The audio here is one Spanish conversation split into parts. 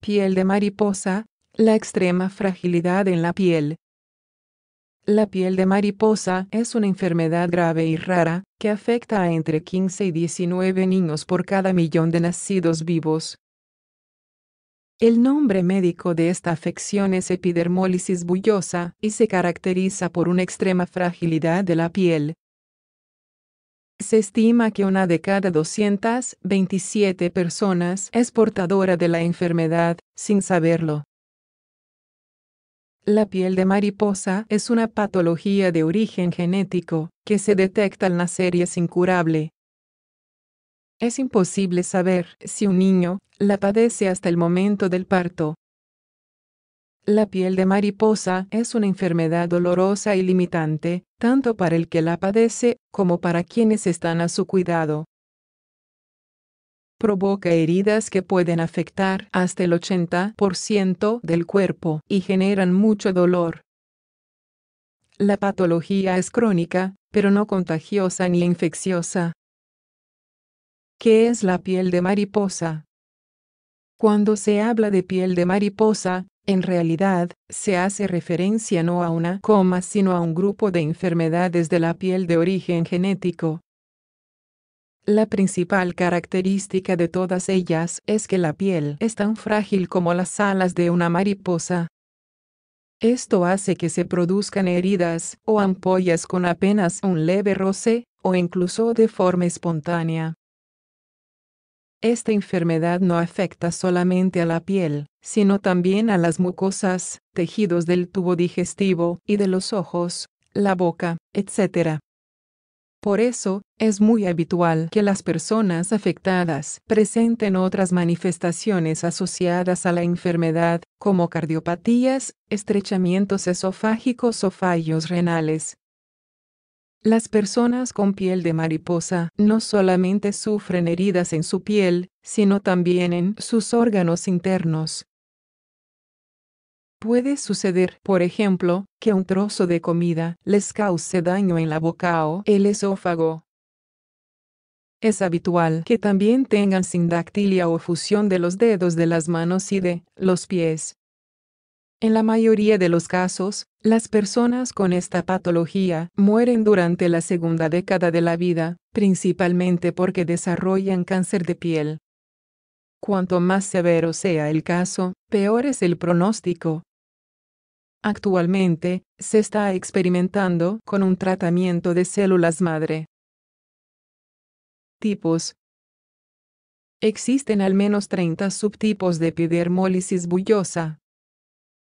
Piel de mariposa, la extrema fragilidad en la piel. La piel de mariposa es una enfermedad grave y rara, que afecta a entre 15 y 19 niños por cada millón de nacidos vivos. El nombre médico de esta afección es epidermólisis bullosa y se caracteriza por una extrema fragilidad de la piel. Se estima que una de cada 227 personas es portadora de la enfermedad, sin saberlo. La piel de mariposa es una patología de origen genético, que se detecta al nacer y es incurable. Es imposible saber si un niño la padece hasta el momento del parto. La piel de mariposa es una enfermedad dolorosa y limitante, tanto para el que la padece como para quienes están a su cuidado. Provoca heridas que pueden afectar hasta el 80% del cuerpo y generan mucho dolor. La patología es crónica, pero no contagiosa ni infecciosa. ¿Qué es la piel de mariposa? Cuando se habla de piel de mariposa, en realidad, se hace referencia no a una coma sino a un grupo de enfermedades de la piel de origen genético. La principal característica de todas ellas es que la piel es tan frágil como las alas de una mariposa. Esto hace que se produzcan heridas o ampollas con apenas un leve roce, o incluso de forma espontánea. Esta enfermedad no afecta solamente a la piel, sino también a las mucosas, tejidos del tubo digestivo y de los ojos, la boca, etc. Por eso, es muy habitual que las personas afectadas presenten otras manifestaciones asociadas a la enfermedad, como cardiopatías, estrechamientos esofágicos o fallos renales, las personas con piel de mariposa no solamente sufren heridas en su piel, sino también en sus órganos internos. Puede suceder, por ejemplo, que un trozo de comida les cause daño en la boca o el esófago. Es habitual que también tengan sindactilia o fusión de los dedos de las manos y de los pies. En la mayoría de los casos, las personas con esta patología mueren durante la segunda década de la vida, principalmente porque desarrollan cáncer de piel. Cuanto más severo sea el caso, peor es el pronóstico. Actualmente, se está experimentando con un tratamiento de células madre. Tipos. Existen al menos 30 subtipos de epidermólisis bullosa,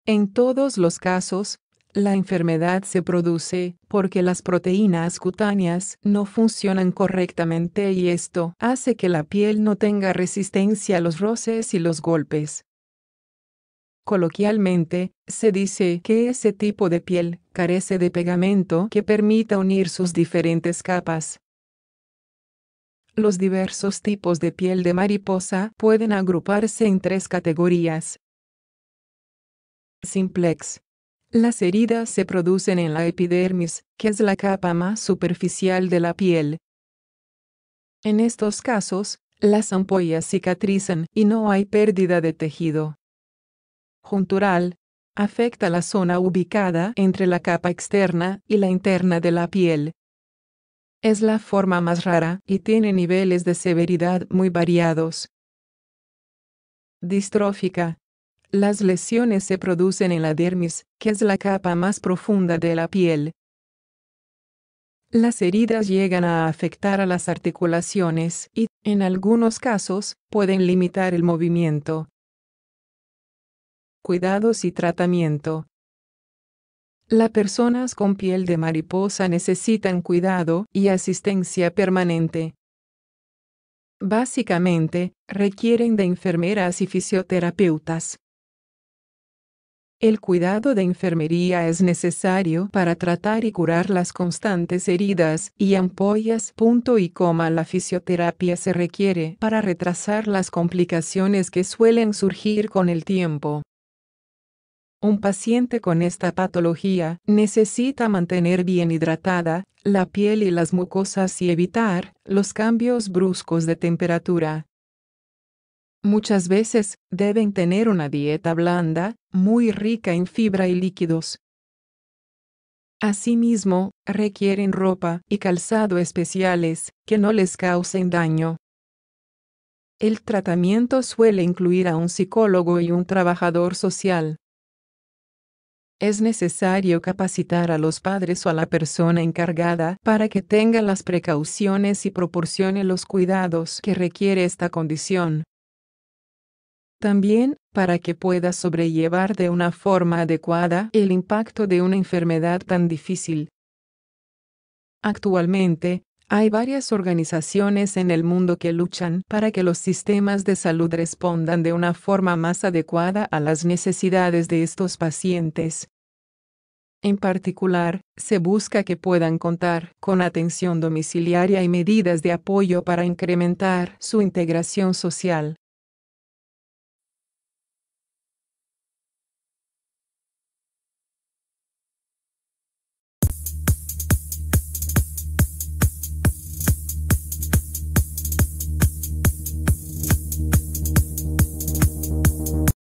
en todos los casos, la enfermedad se produce porque las proteínas cutáneas no funcionan correctamente y esto hace que la piel no tenga resistencia a los roces y los golpes. Coloquialmente, se dice que ese tipo de piel carece de pegamento que permita unir sus diferentes capas. Los diversos tipos de piel de mariposa pueden agruparse en tres categorías, simplex. Las heridas se producen en la epidermis, que es la capa más superficial de la piel. En estos casos, las ampollas cicatrizan y no hay pérdida de tejido. Juntural. Afecta la zona ubicada entre la capa externa y la interna de la piel. Es la forma más rara y tiene niveles de severidad muy variados. Distrófica las lesiones se producen en la dermis, que es la capa más profunda de la piel. Las heridas llegan a afectar a las articulaciones y, en algunos casos, pueden limitar el movimiento. Cuidados y tratamiento. Las personas con piel de mariposa necesitan cuidado y asistencia permanente. Básicamente, requieren de enfermeras y fisioterapeutas. El cuidado de enfermería es necesario para tratar y curar las constantes heridas y ampollas. Punto y coma la fisioterapia se requiere para retrasar las complicaciones que suelen surgir con el tiempo. Un paciente con esta patología necesita mantener bien hidratada la piel y las mucosas y evitar los cambios bruscos de temperatura Muchas veces, deben tener una dieta blanda, muy rica en fibra y líquidos. Asimismo, requieren ropa y calzado especiales, que no les causen daño. El tratamiento suele incluir a un psicólogo y un trabajador social. Es necesario capacitar a los padres o a la persona encargada para que tenga las precauciones y proporcione los cuidados que requiere esta condición. También, para que pueda sobrellevar de una forma adecuada el impacto de una enfermedad tan difícil. Actualmente, hay varias organizaciones en el mundo que luchan para que los sistemas de salud respondan de una forma más adecuada a las necesidades de estos pacientes. En particular, se busca que puedan contar con atención domiciliaria y medidas de apoyo para incrementar su integración social.